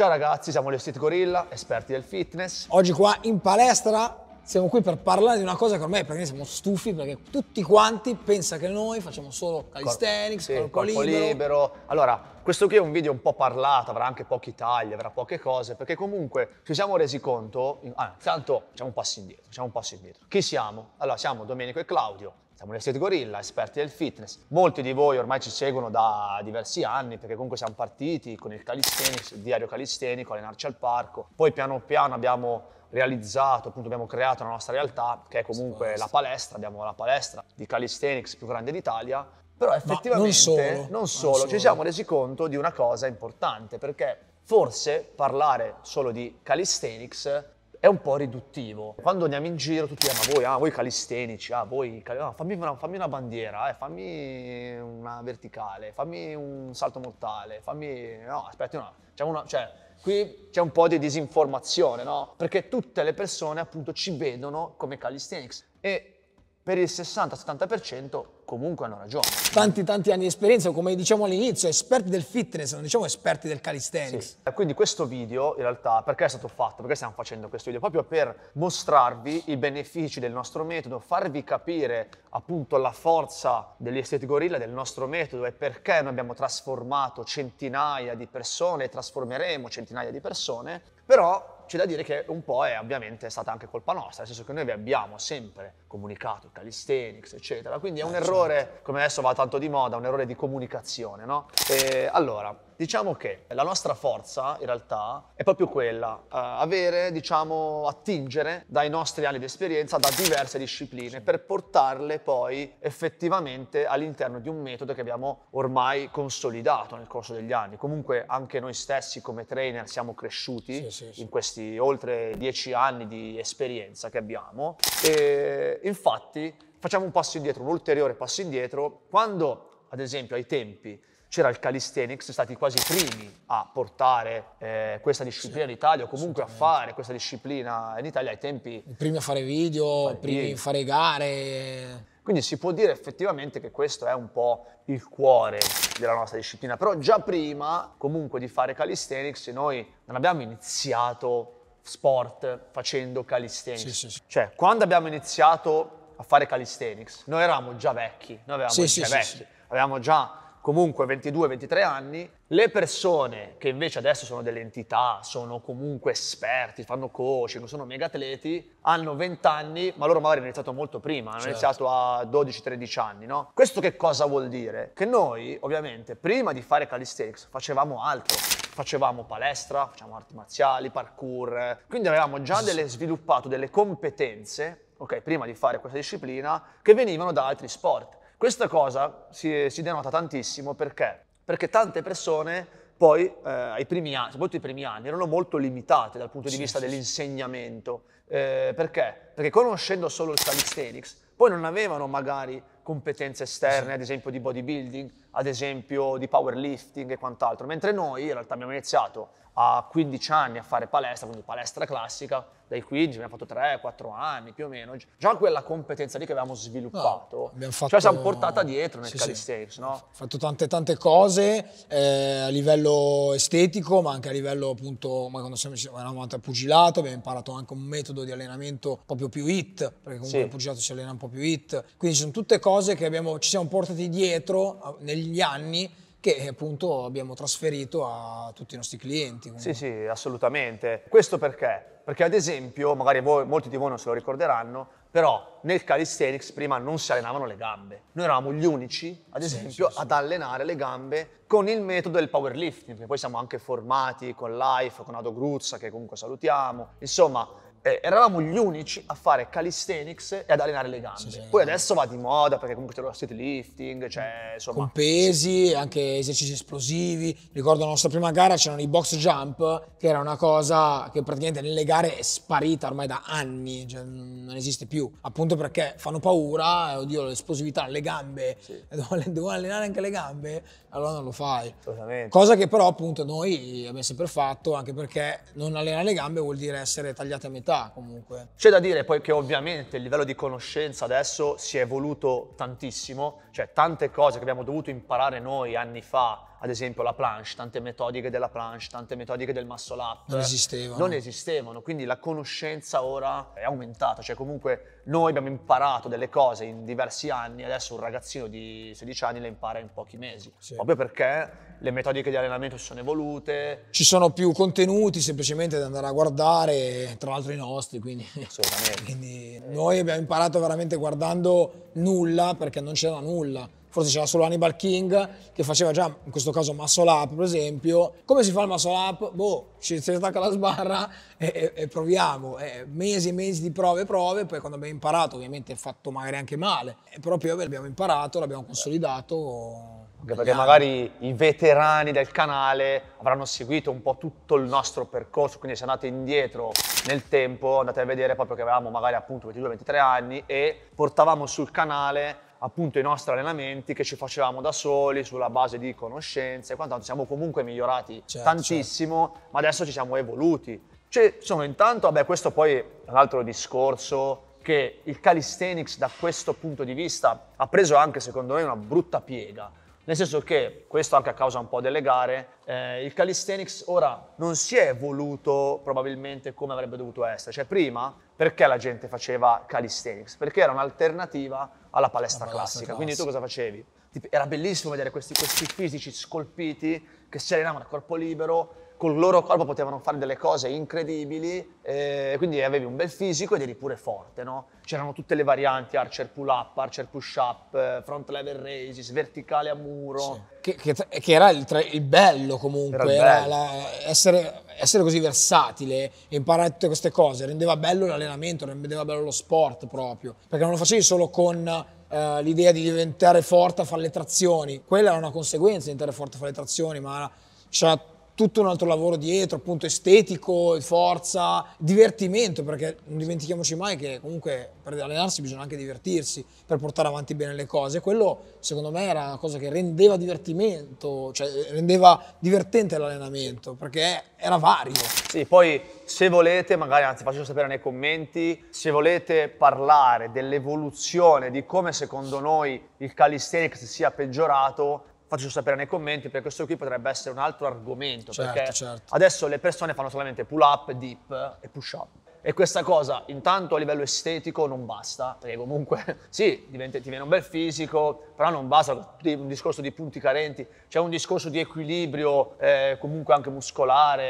Ciao ragazzi, siamo gli Steve Gorilla, esperti del fitness. Oggi qua in palestra siamo qui per parlare di una cosa che ormai perché siamo stufi perché tutti quanti pensano che noi facciamo solo calisthenics, Cor- sì, corpo, corpo libero. libero. Allora, questo qui è un video un po' parlato, avrà anche pochi tagli, avrà poche cose, perché comunque ci siamo resi conto, ah, intanto facciamo un passo indietro, facciamo un passo indietro. Chi siamo? Allora, siamo Domenico e Claudio, siamo Università Gorilla, esperti del fitness. Molti di voi ormai ci seguono da diversi anni perché comunque siamo partiti con il calisthenics, il diario calistenico, allenarci al parco. Poi piano piano abbiamo realizzato, appunto abbiamo creato la nostra realtà che è comunque la palestra, abbiamo la palestra di calisthenics più grande d'Italia. Però effettivamente non solo, non, solo, non solo, ci siamo resi conto di una cosa importante perché forse parlare solo di calisthenics è un po' riduttivo. Quando andiamo in giro tutti dicono, ah, ma voi, ah, voi calistenici, ah, voi, cal- ah, fammi, una, fammi, una, bandiera, eh, fammi una verticale, fammi un salto mortale, fammi... No, aspetti no. C'è una... Cioè, qui c'è un po' di disinformazione, no? Perché tutte le persone appunto ci vedono come calisthenics e per il 60-70% comunque hanno ragione. Tanti tanti anni di esperienza, come diciamo all'inizio, esperti del fitness, non diciamo esperti del calisthenics. Sì. Eh, quindi questo video in realtà, perché è stato fatto? Perché stiamo facendo questo video? Proprio per mostrarvi i benefici del nostro metodo, farvi capire appunto la forza degli Estate Gorilla, del nostro metodo e perché noi abbiamo trasformato centinaia di persone, trasformeremo centinaia di persone, però c'è da dire che un po' è ovviamente stata anche colpa nostra, nel senso che noi vi abbiamo sempre comunicato calisthenics, eccetera. Quindi è un eh, errore, certo. come adesso va tanto di moda, un errore di comunicazione, no? E allora, Diciamo che la nostra forza in realtà è proprio quella, eh, avere, diciamo, attingere dai nostri anni di esperienza da diverse discipline per portarle poi effettivamente all'interno di un metodo che abbiamo ormai consolidato nel corso degli anni. Comunque anche noi stessi come trainer siamo cresciuti sì, sì, in questi oltre dieci anni di esperienza che abbiamo e infatti facciamo un passo indietro, un ulteriore passo indietro, quando ad esempio ai tempi c'era il calisthenics, sono stati quasi i primi a portare eh, questa disciplina sì, in Italia, o comunque a fare questa disciplina in Italia ai tempi. I primi a fare video, i primi a fare gare. Quindi si può dire effettivamente che questo è un po' il cuore della nostra disciplina, però già prima comunque di fare calisthenics noi non abbiamo iniziato sport facendo calisthenics. Sì, sì, sì. Cioè, quando abbiamo iniziato a fare calisthenics, noi eravamo già vecchi, noi avevamo, sì, già, vecchi, avevamo già comunque 22-23 anni, le persone che invece adesso sono delle entità, sono comunque esperti, fanno coaching, sono mega atleti, hanno 20 anni, ma loro magari hanno iniziato molto prima, hanno certo. iniziato a 12-13 anni, no? Questo che cosa vuol dire? Che noi, ovviamente, prima di fare calisthenics facevamo altro, facevamo palestra, facciamo arti marziali, parkour, quindi avevamo già delle, sviluppato delle competenze, ok, prima di fare questa disciplina, che venivano da altri sport. Questa cosa si, si denota tantissimo perché? Perché tante persone poi, eh, ai primi anni, soprattutto i primi anni, erano molto limitate dal punto di sì, vista sì, dell'insegnamento. Eh, perché? Perché conoscendo solo il calisthenics, poi non avevano magari competenze esterne, ad esempio di bodybuilding, ad esempio di powerlifting e quant'altro, mentre noi in realtà abbiamo iniziato a 15 anni a fare palestra, quindi palestra classica, dai 15 abbiamo fatto 3-4 anni più o meno, già quella competenza lì che avevamo sviluppato, no, abbiamo fatto... cioè siamo portata dietro nel sì, calisthenics, sì. no? fatto tante tante cose eh, a livello estetico, ma anche a livello appunto, ma quando siamo, eravamo andati a pugilato abbiamo imparato anche un metodo di allenamento proprio più hit, perché comunque sì. il pugilato si allena un po' più hit, quindi ci sono tutte cose cose che abbiamo, ci siamo portati dietro negli anni che eh, appunto abbiamo trasferito a tutti i nostri clienti. Quindi. Sì, sì, assolutamente. Questo perché? Perché ad esempio, magari voi, molti di voi non se lo ricorderanno, però nel calisthenics prima non si allenavano le gambe. Noi eravamo gli unici, ad esempio, sì, sì, sì. ad allenare le gambe con il metodo del powerlifting, perché poi siamo anche formati con Life, con Ado Gruzza, che comunque salutiamo. Insomma, eh, eravamo gli unici a fare calisthenics e ad allenare le gambe. Sì, sì, Poi adesso va di moda perché comunque c'è lo street lifting, cioè insomma. Con pesi, anche esercizi esplosivi. Ricordo la nostra prima gara c'erano i box jump, che era una cosa che praticamente nelle gare è sparita ormai da anni, cioè non esiste più. Appunto perché fanno paura, eh, oddio, l'esplosività alle gambe, sì. devo allenare anche le gambe, allora non lo fai. Assolutamente. Cosa che però appunto noi abbiamo sempre fatto, anche perché non allenare le gambe vuol dire essere tagliate a metà città comunque. C'è da dire poi che ovviamente il livello di conoscenza adesso si è evoluto tantissimo, cioè tante cose che abbiamo dovuto imparare noi anni fa ad esempio la planche, tante metodiche della planche, tante metodiche del muscle up. Non esistevano. Non esistevano, quindi la conoscenza ora è aumentata, cioè comunque noi abbiamo imparato delle cose in diversi anni, adesso un ragazzino di 16 anni le impara in pochi mesi, sì. proprio perché le metodiche di allenamento si sono evolute. Ci sono più contenuti semplicemente da andare a guardare, tra l'altro i nostri, quindi... Assolutamente. quindi noi abbiamo imparato veramente guardando nulla perché non c'era nulla forse c'era solo Hannibal King che faceva già in questo caso muscle up per esempio come si fa il muscle up? boh ci si attacca la sbarra e, e, e proviamo e mesi e mesi di prove e prove poi quando abbiamo imparato ovviamente fatto magari anche male però proprio abbiamo imparato l'abbiamo consolidato anche perché magari i veterani del canale avranno seguito un po' tutto il nostro percorso, quindi se andate indietro nel tempo andate a vedere proprio che avevamo magari appunto 22-23 anni e portavamo sul canale appunto i nostri allenamenti che ci facevamo da soli sulla base di conoscenze e quant'altro. Siamo comunque migliorati certo, certo. tantissimo, certo. ma adesso ci siamo evoluti. Cioè, sono intanto, vabbè, questo poi è un altro discorso che il calisthenics da questo punto di vista ha preso anche, secondo me, una brutta piega. Nel senso che, questo anche a causa un po' delle gare, eh, il calisthenics ora non si è evoluto probabilmente come avrebbe dovuto essere. Cioè prima, perché la gente faceva calisthenics? Perché era un'alternativa alla palestra, palestra classica. classica. Quindi tu cosa facevi? era bellissimo vedere questi, questi fisici scolpiti che si allenavano a corpo libero, col loro corpo potevano fare delle cose incredibili, eh, quindi avevi un bel fisico ed eri pure forte, no? C'erano tutte le varianti, archer pull up, archer push up, eh, front level raises, verticale a muro. Sì. Che, che, che, era il, il, bello comunque, era, bello. era la, essere, essere, così versatile imparare tutte queste cose, rendeva bello l'allenamento, rendeva bello lo sport proprio, perché non lo facevi solo con... Uh, l'idea di diventare forte a fare le trazioni, quella era una conseguenza di diventare forte a fare le trazioni, ma c'era tutto un altro lavoro dietro, appunto estetico, forza, divertimento, perché non dimentichiamoci mai che comunque per allenarsi bisogna anche divertirsi per portare avanti bene le cose. Quello secondo me era una cosa che rendeva divertimento, cioè rendeva divertente l'allenamento, perché era vario. Sì, poi se volete, magari anzi faccio sapere nei commenti, se volete parlare dell'evoluzione, di come secondo noi il calisthenics sia peggiorato, Faccio sapere nei commenti perché questo qui potrebbe essere un altro argomento. Certo, perché certo. adesso le persone fanno solamente pull up, dip e push up. E questa cosa, intanto a livello estetico, non basta, perché comunque sì, diventa, ti viene un bel fisico, però non basta un discorso di punti carenti, c'è un discorso di equilibrio eh, comunque anche muscolare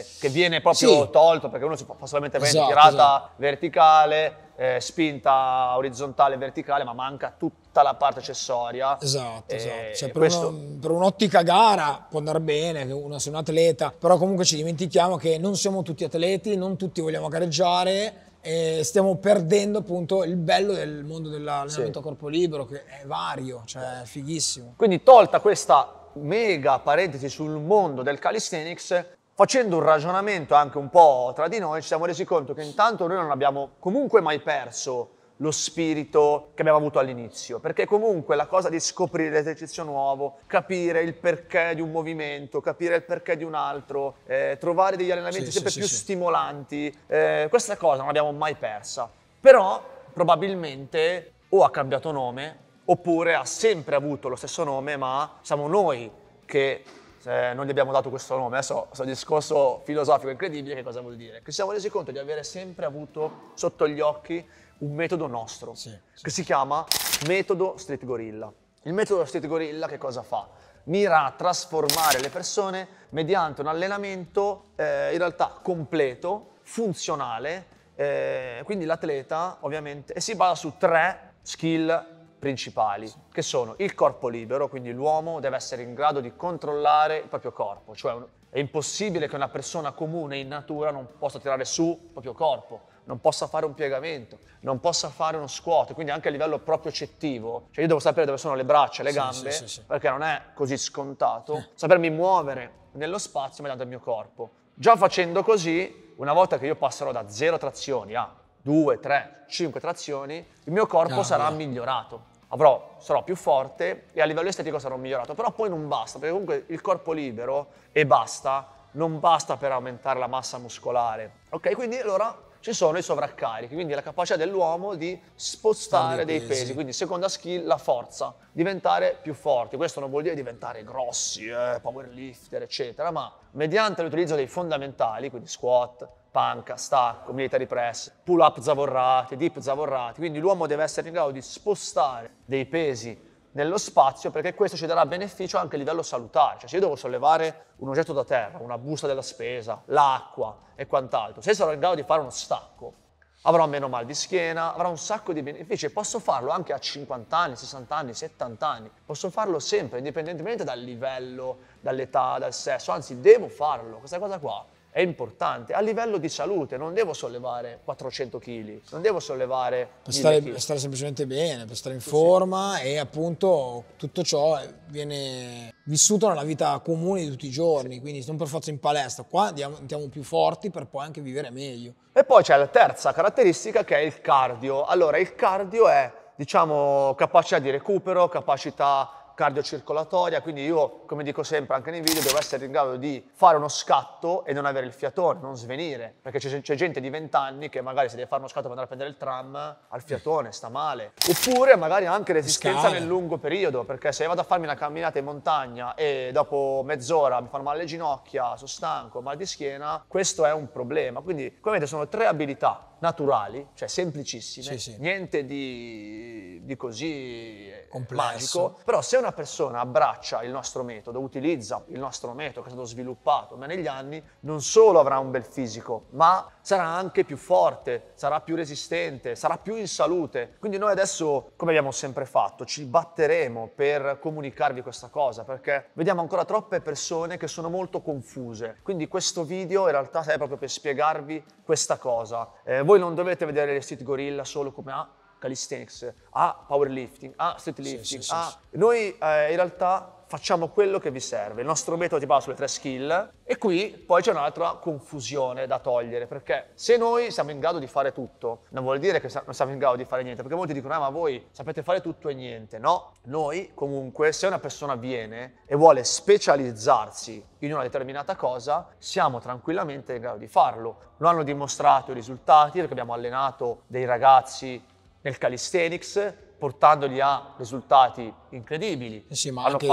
eh, che viene proprio sì. tolto perché uno si fa solamente esatto, tirata esatto. verticale eh, spinta orizzontale e verticale, ma manca tutta la parte accessoria. Esatto, esatto. Cioè, per, questo... una, per, un'ottica gara può andare bene, una, se un atleta, però comunque ci dimentichiamo che non siamo tutti atleti, non tutti vogliamo gareggiare e stiamo perdendo appunto il bello del mondo dell'allenamento sì. a corpo libero che è vario, cioè è fighissimo. Quindi tolta questa mega parentesi sul mondo del calisthenics, facendo un ragionamento anche un po' tra di noi ci siamo resi conto che intanto noi non abbiamo comunque mai perso lo spirito che abbiamo avuto all'inizio, perché comunque la cosa di scoprire l'esercizio nuovo, capire il perché di un movimento, capire il perché di un altro, eh, trovare degli allenamenti sì, sempre sì, più sì. stimolanti, eh, questa cosa non l'abbiamo mai persa, però probabilmente o ha cambiato nome oppure ha sempre avuto lo stesso nome, ma siamo noi che se non gli abbiamo dato questo nome, adesso questo discorso filosofico incredibile che cosa vuol dire? Che ci siamo resi conto di avere sempre avuto sotto gli occhi un metodo nostro, sì, sì. che si chiama metodo Street Gorilla. Il metodo Street Gorilla che cosa fa? Mira a trasformare le persone mediante un allenamento eh, in realtà completo, funzionale, eh, quindi l'atleta ovviamente, e si basa su tre skill principali, che sono il corpo libero, quindi l'uomo deve essere in grado di controllare il proprio corpo, cioè è impossibile che una persona comune in natura non possa tirare su il proprio corpo, non possa fare un piegamento, non possa fare uno squat, quindi anche a livello proprio cettivo, cioè io devo sapere dove sono le braccia, le sì, gambe, sì, sì, perché non è così scontato, eh. sapermi muovere nello spazio mediante il mio corpo. Già facendo così, una volta che io passerò da zero trazioni a due, tre, cinque trazioni, il mio corpo ah, sarà beh. migliorato avrò, sarò più forte e a livello estetico sarò migliorato. Però poi non basta, perché comunque il corpo libero e basta, non basta per aumentare la massa muscolare. Ok, quindi allora ci sono i sovraccarichi, quindi la capacità dell'uomo di spostare dei pesi. Quindi seconda skill, la forza, diventare più forti. Questo non vuol dire diventare grossi, eh, powerlifter, eccetera, ma mediante l'utilizzo dei fondamentali, quindi squat, panca, stacco, military press, pull up zavorrati, dip zavorrati, quindi l'uomo deve essere in grado di spostare dei pesi nello spazio perché questo ci darà beneficio anche a livello salutare, cioè se io devo sollevare un oggetto da terra, una busta della spesa, l'acqua e quant'altro, se sarò in grado di fare uno stacco, avrò meno mal di schiena, avrò un sacco di benefici e posso farlo anche a 50 anni, 60 anni, 70 anni, posso farlo sempre indipendentemente dal livello, dall'età, dal sesso, anzi devo farlo, questa cosa qua è importante a livello di salute non devo sollevare 400 kg non devo sollevare per stare, per stare semplicemente bene per stare in forma sì. e appunto tutto ciò viene vissuto nella vita comune di tutti i giorni sì. quindi non per forza in palestra qua diventiamo più forti per poi anche vivere meglio e poi c'è la terza caratteristica che è il cardio allora il cardio è diciamo capacità di recupero capacità cardiocircolatoria, quindi io, come dico sempre anche nei video, devo essere in grado di fare uno scatto e non avere il fiatone, non svenire, perché c'è, c'è gente di 20 anni che magari se deve fare uno scatto per andare a prendere il tram, ha il fiatone, sta male. Oppure magari anche resistenza Scale. nel lungo periodo, perché se vado a farmi una camminata in montagna e dopo mezz'ora mi fanno male le ginocchia, sono stanco, mal di schiena, questo è un problema. Quindi, come vedete, sono tre abilità naturali, cioè semplicissime, sì, sì. niente di, di così eh, Complesso. magico, però se una persona abbraccia il nostro metodo, utilizza il nostro metodo che è stato sviluppato ma negli anni, non solo avrà un bel fisico, ma sarà anche più forte, sarà più resistente, sarà più in salute. Quindi noi adesso, come abbiamo sempre fatto, ci batteremo per comunicarvi questa cosa, perché vediamo ancora troppe persone che sono molto confuse. Quindi questo video in realtà è proprio per spiegarvi questa cosa. Eh, voi non dovete vedere le Street Gorilla solo come ah, calisthenics, ah, powerlifting, ah, street lifting. Sì, sì, ah. Noi eh, in realtà facciamo quello che vi serve. Il nostro metodo ti basa sulle tre skill e qui poi c'è un'altra confusione da togliere, perché se noi siamo in grado di fare tutto, non vuol dire che non siamo in grado di fare niente, perché molti dicono, ah ma voi sapete fare tutto e niente. No, noi comunque se una persona viene e vuole specializzarsi in una determinata cosa, siamo tranquillamente in grado di farlo. Lo hanno dimostrato i risultati, perché abbiamo allenato dei ragazzi nel calisthenics, portandoli a risultati incredibili. Eh sì, ma anche,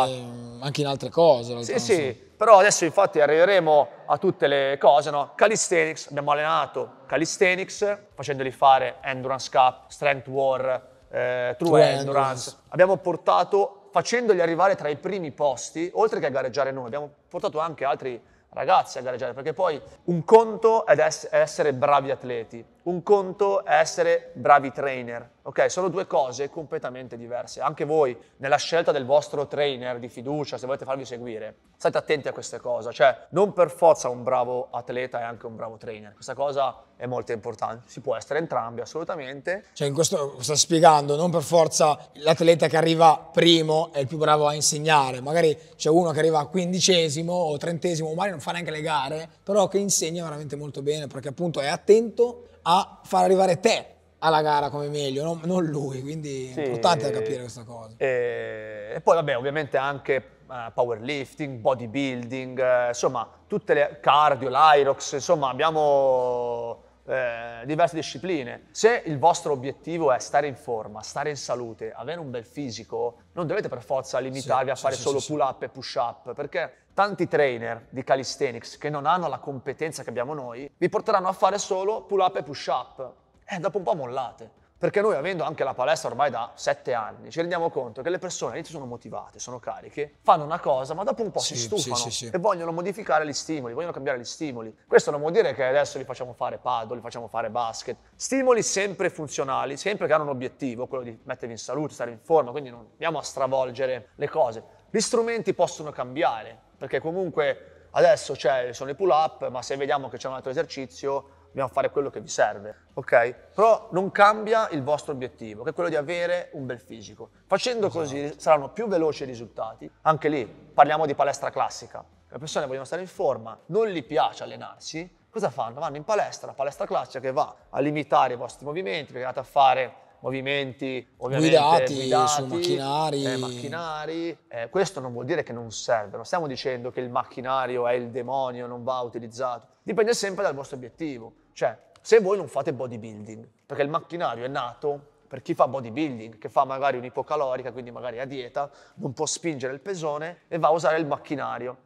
anche, in altre cose. Sì, sì, sì, però adesso infatti arriveremo a tutte le cose, no? Calisthenics, abbiamo allenato calisthenics, facendoli fare endurance cup, strength war, eh, true, true endurance. endurance. Abbiamo portato, facendoli arrivare tra i primi posti, oltre che a gareggiare noi, abbiamo portato anche altri ragazzi a gareggiare, perché poi un conto è essere bravi atleti, un conto è essere bravi trainer, ok? Sono due cose completamente diverse. Anche voi, nella scelta del vostro trainer di fiducia, se volete farvi seguire, state attenti a queste cose. Cioè, non per forza un bravo atleta è anche un bravo trainer. Questa cosa è molto importante. Si può essere entrambi, assolutamente. Cioè, in questo sta spiegando, non per forza l'atleta che arriva primo è il più bravo a insegnare. Magari c'è uno che arriva quindicesimo o trentesimo, magari non fa neanche le gare, però che insegna veramente molto bene, perché appunto è attento a far arrivare te alla gara come meglio, non, non lui, quindi sì, è importante da eh, capire questa cosa. E, eh, e poi vabbè, ovviamente anche Uh, powerlifting, bodybuilding, eh, insomma, tutte le cardio, l'Irox, insomma, abbiamo eh, diverse discipline. Se il vostro obiettivo è stare in forma, stare in salute, avere un bel fisico, non dovete per forza limitarvi sì, a fare sì, solo sì, pull up e push up, perché tanti trainer di calisthenics che non hanno la competenza che abbiamo noi, vi porteranno a fare solo pull up e push up. E eh, dopo un po' mollate. Perché noi, avendo anche la palestra ormai da sette anni, ci rendiamo conto che le persone all'inizio sono motivate, sono cariche, fanno una cosa, ma dopo un po' sì, si stufano sì, sì, e vogliono modificare gli stimoli, vogliono cambiare gli stimoli. Questo non vuol dire che adesso li facciamo fare paddle, li facciamo fare basket. Stimoli sempre funzionali, sempre che hanno un obiettivo, quello di mettervi in salute, stare in forma, quindi non andiamo a stravolgere le cose. Gli strumenti possono cambiare, perché comunque adesso cioè, sono i pull up, ma se vediamo che c'è un altro esercizio, dobbiamo fare quello che vi serve, ok? Però non cambia il vostro obiettivo, che è quello di avere un bel fisico. Facendo esatto. così saranno più veloci i risultati. Anche lì parliamo di palestra classica. Le persone vogliono stare in forma, non gli piace allenarsi, cosa fanno? Vanno in palestra, la palestra classica che va a limitare i vostri movimenti, perché andate a fare movimenti guidati, guidati su eh, macchinari. Eh, macchinari. Eh, questo non vuol dire che non serve, non stiamo dicendo che il macchinario è il demonio, non va utilizzato. Dipende sempre dal vostro obiettivo. Cioè, se voi non fate bodybuilding, perché il macchinario è nato per chi fa bodybuilding, che fa magari un'ipocalorica, quindi magari a dieta, non può spingere il pesone e va a usare il macchinario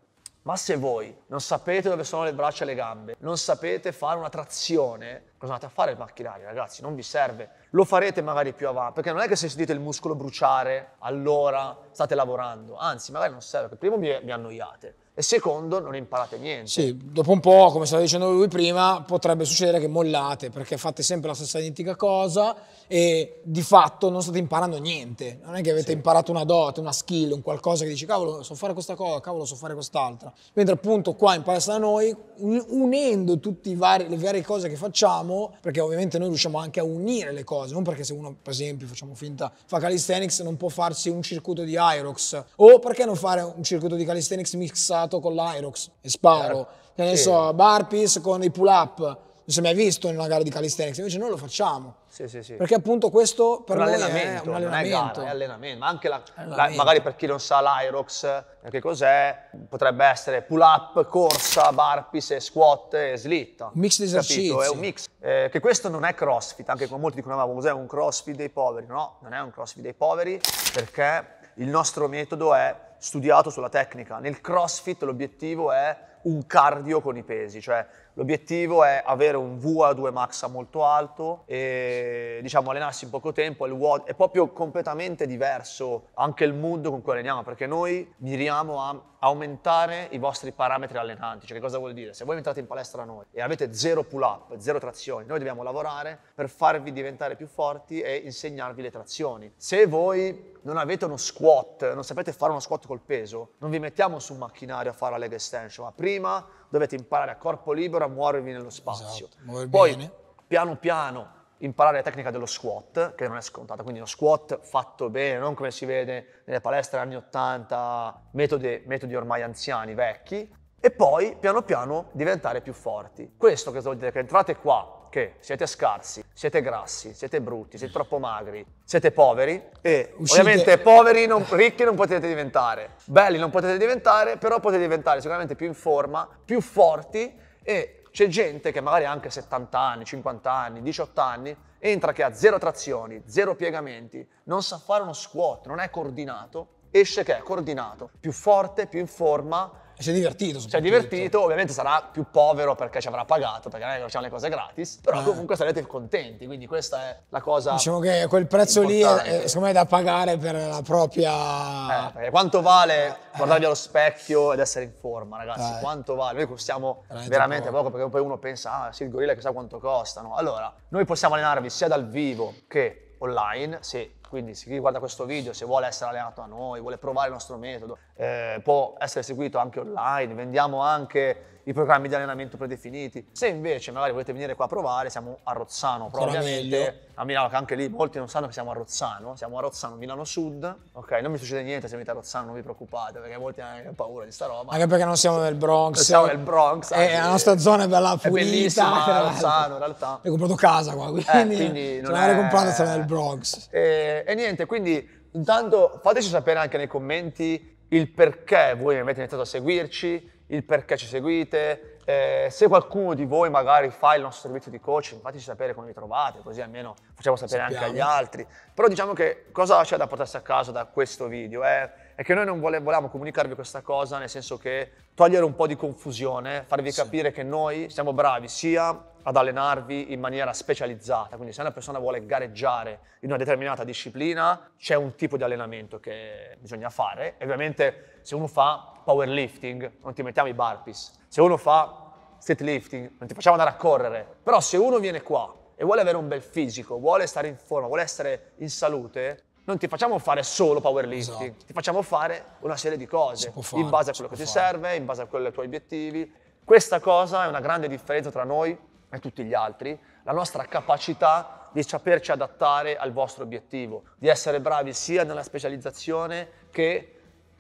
ma se voi non sapete dove sono le braccia e le gambe, non sapete fare una trazione, cosa andate a fare il macchinario, ragazzi? Non vi serve. Lo farete magari più avanti, perché non è che se sentite il muscolo bruciare, allora state lavorando. Anzi, magari non serve, perché prima vi, vi annoiate e secondo non imparate niente. Sì, dopo un po', come stava dicendo lui prima, potrebbe succedere che mollate perché fate sempre la stessa identica cosa e di fatto non state imparando niente. Non è che avete sì. imparato una dote, una skill, un qualcosa che dici cavolo so fare questa cosa, cavolo so fare quest'altra. Mentre appunto qua in palestra da noi, unendo tutte le varie cose che facciamo, perché ovviamente noi riusciamo anche a unire le cose, non perché se uno per esempio facciamo finta fa calisthenics non può farsi un circuito di Irox o perché non fare un circuito di calisthenics mixato iniziato con l'Irox e sparo, certo. che ne sì. so, Barpis con i pull up, non si è mai visto in una gara di calisthenics, invece noi lo facciamo. Sì, sì, sì. Perché appunto questo per un noi allenamento, è un allenamento. Non è, gara, è allenamento, ma anche la, la, magari per chi non sa l'Irox, che cos'è, potrebbe essere pull up, corsa, barpis, e squat e slitta. mix di esercizi. Capito? È un mix. Eh, che questo non è crossfit, anche come molti dicono, ah, ma cos'è un crossfit dei poveri? No, non è un crossfit dei poveri perché il nostro metodo è studiato sulla tecnica. Nel CrossFit l'obiettivo è un cardio con i pesi, cioè L'obiettivo è avere un VA2 max molto alto e diciamo allenarsi in poco tempo. Water, è proprio completamente diverso anche il mood con cui alleniamo perché noi miriamo a aumentare i vostri parametri allenanti. Cioè, che cosa vuol dire? Se voi entrate in palestra noi e avete zero pull up, zero trazioni, noi dobbiamo lavorare per farvi diventare più forti e insegnarvi le trazioni. Se voi non avete uno squat, non sapete fare uno squat col peso, non vi mettiamo su un macchinario a fare la leg extension, ma prima dovete imparare a corpo libero a muovervi nello spazio. Esatto, Poi, bene. piano piano, imparare la tecnica dello squat, che non è scontata, quindi uno squat fatto bene, non come si vede nelle palestre anni 80, metodi, metodi ormai anziani, vecchi, e poi piano piano diventare più forti. Questo che vuol dire che entrate qua che siete scarsi, siete grassi, siete brutti, siete troppo magri, siete poveri e Uscite. ovviamente poveri, non, ricchi non potete diventare, belli non potete diventare, però potete diventare sicuramente più in forma, più forti e c'è gente che magari ha anche 70 anni, 50 anni, 18 anni, entra che ha zero trazioni, zero piegamenti, non sa fare uno squat, non è coordinato, esce che è coordinato, più forte, più in forma, si è divertito. Si è divertito, ovviamente sarà più povero perché ci avrà pagato, perché noi facciamo le cose gratis, però ah. comunque sarete contenti, quindi questa è la cosa Diciamo che quel prezzo importante. lì è, è, secondo me è da pagare per la propria... Eh, quanto vale eh. guardarvi allo specchio ed essere in forma, ragazzi? Eh. Quanto vale? Noi costiamo veramente, veramente poco. poco. perché poi uno pensa, ah sì, il gorilla chissà quanto costano. Allora, noi possiamo allenarvi sia dal vivo che online, se quindi se chi guarda questo video, se vuole essere allenato a noi, vuole provare il nostro metodo, eh, può essere seguito anche online, vendiamo anche i programmi di allenamento predefiniti. Se invece magari volete venire qua a provare, siamo a Rozzano, probabilmente a Milano, che anche lì molti non sanno che siamo a Rozzano, siamo a Rozzano, Milano Sud, ok? Non mi succede niente se venite a Rozzano, non vi preoccupate, perché molti hanno anche paura di sta roba. Anche perché non siamo nel Bronx. Non siamo nel Bronx. Eh, e la nostra zona è bella pulita. È bellissima, è Rozzano in realtà. Ho comprato casa qua, quindi, eh, quindi non l'avrei è... comprata se nel Bronx. E, eh, e niente, quindi intanto fateci sapere anche nei commenti il perché voi avete iniziato a seguirci, il perché ci seguite, eh, se qualcuno di voi magari fa il nostro servizio di coaching, fateci sapere come vi trovate, così almeno facciamo sapere Sappiamo. anche agli altri. Però diciamo che cosa c'è da portarsi a casa da questo video? È eh? è che noi non vole- volevamo comunicarvi questa cosa, nel senso che togliere un po' di confusione, farvi sì. capire che noi siamo bravi sia ad allenarvi in maniera specializzata, quindi se una persona vuole gareggiare in una determinata disciplina, c'è un tipo di allenamento che bisogna fare. E ovviamente se uno fa powerlifting, non ti mettiamo i burpees. Se uno fa street lifting, non ti facciamo andare a correre. Però se uno viene qua e vuole avere un bel fisico, vuole stare in forma, vuole essere in salute, non ti facciamo fare solo powerlifting, esatto. ti facciamo fare una serie di cose fare, in base a quello che ti fare. serve, in base a quelli tuoi obiettivi. Questa cosa è una grande differenza tra noi e tutti gli altri, la nostra capacità di saperci adattare al vostro obiettivo, di essere bravi sia nella specializzazione che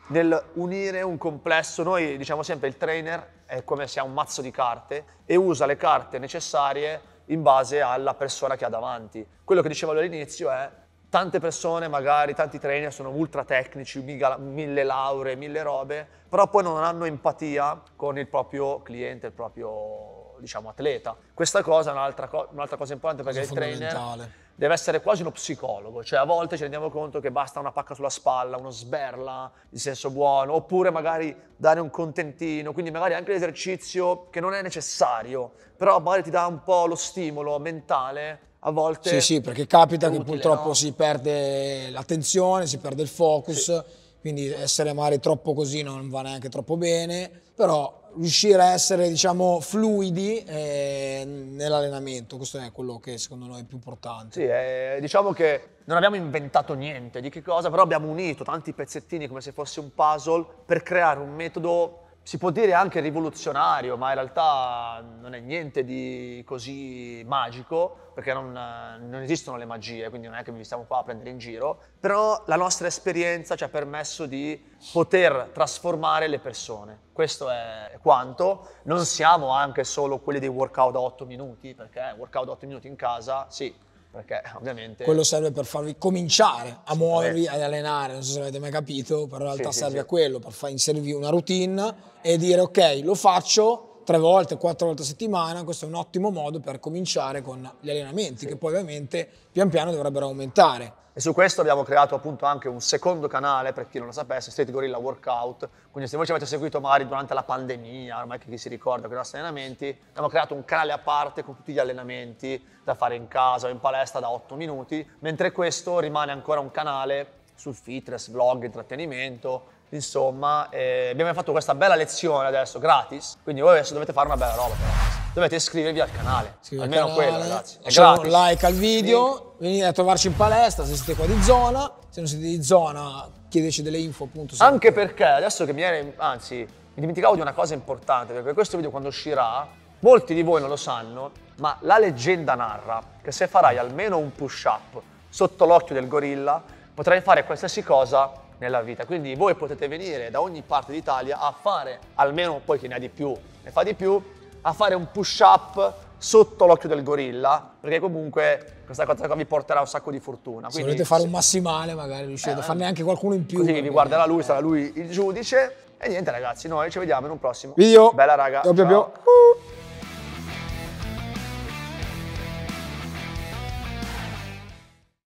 nel unire un complesso. Noi diciamo sempre il trainer è come se ha un mazzo di carte e usa le carte necessarie in base alla persona che ha davanti. Quello che dicevo all'inizio è tante persone, magari tanti trainer sono ultra tecnici, mille lauree, mille robe, però poi non hanno empatia con il proprio cliente, il proprio diciamo atleta. Questa cosa è un'altra, co- un'altra cosa importante perché cosa il trainer deve essere quasi uno psicologo, cioè a volte ci rendiamo conto che basta una pacca sulla spalla, uno sberla in senso buono, oppure magari dare un contentino, quindi magari anche l'esercizio che non è necessario, però magari ti dà un po' lo stimolo mentale. A volte sì, sì, perché capita utile, che purtroppo no? si perde l'attenzione, si perde il focus, sì. quindi essere magari troppo così non va neanche troppo bene, però riuscire a essere diciamo, fluidi eh, nell'allenamento, questo è quello che secondo noi è più importante. Sì, eh, diciamo che non abbiamo inventato niente di che cosa, però abbiamo unito tanti pezzettini come se fosse un puzzle per creare un metodo si può dire anche rivoluzionario, ma in realtà non è niente di così magico, perché non, non, esistono le magie, quindi non è che vi stiamo qua a prendere in giro, però la nostra esperienza ci ha permesso di poter trasformare le persone. Questo è quanto. Non siamo anche solo quelli dei workout a 8 minuti, perché workout a 8 minuti in casa, sì, perché ovviamente... Quello serve per farvi cominciare a muovervi, ad allenare, non so se l'avete mai capito, però in realtà sì, serve sì, a quello, per far inserirvi una routine e dire ok, lo faccio tre volte, quattro volte a settimana, questo è un ottimo modo per cominciare con gli allenamenti, sì. che poi ovviamente pian piano dovrebbero aumentare e su questo abbiamo creato appunto anche un secondo canale, per chi non lo sapesse, State Gorilla Workout, quindi se voi ci avete seguito magari durante la pandemia, ormai chi si ricorda con i nostri allenamenti, abbiamo creato un canale a parte con tutti gli allenamenti da fare in casa o in palestra da 8 minuti, mentre questo rimane ancora un canale sul fitness, vlog, intrattenimento, insomma eh, abbiamo fatto questa bella lezione adesso gratis, quindi voi adesso dovete fare una bella roba però dovete iscrivervi al canale. Iscrivi Almeno canale. quello, ragazzi. È Lasciamo un like al video, venite a trovarci in palestra se siete qua di zona. Se non siete di zona, chiedeci delle info, appunto. Anche perché adesso che mi viene. Anzi, mi dimenticavo di una cosa importante, perché questo video quando uscirà, molti di voi non lo sanno, ma la leggenda narra che se farai almeno un push-up sotto l'occhio del gorilla, potrai fare qualsiasi cosa nella vita. Quindi voi potete venire da ogni parte d'Italia a fare almeno poi chi ne ha di più, ne fa di più, a fare un push up sotto l'occhio del gorilla, perché comunque questa cosa qua vi porterà un sacco di fortuna. Quindi, se volete fare un massimale magari riuscite eh, a farne anche qualcuno in più. Così vi guarderà lui, sarà lui il giudice. E niente ragazzi, noi ci vediamo in un prossimo video. Bella raga. Ciao, ciao. Più.